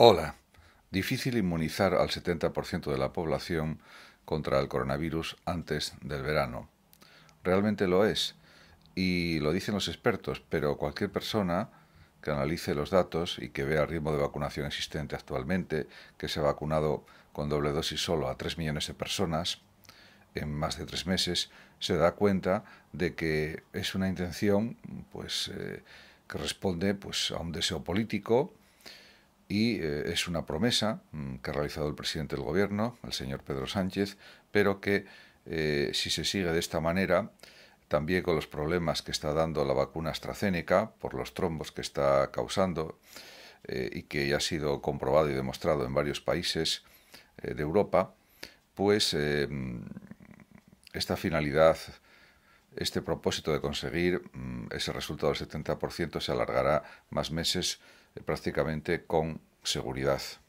Hola. Difícil inmunizar al 70% de la población contra el coronavirus antes del verano. Realmente lo es, y lo dicen los expertos, pero cualquier persona que analice los datos y que vea el ritmo de vacunación existente actualmente, que se ha vacunado con doble dosis solo a 3 millones de personas en más de tres meses, se da cuenta de que es una intención pues, eh, que responde pues, a un deseo político, y eh, es una promesa mm, que ha realizado el presidente del gobierno, el señor Pedro Sánchez, pero que eh, si se sigue de esta manera, también con los problemas que está dando la vacuna AstraZeneca por los trombos que está causando eh, y que ya ha sido comprobado y demostrado en varios países de Europa, pues mm, esta finalidad este propósito de conseguir mm, ese resultado del 70% se alargará más meses prácticamente con seguridad.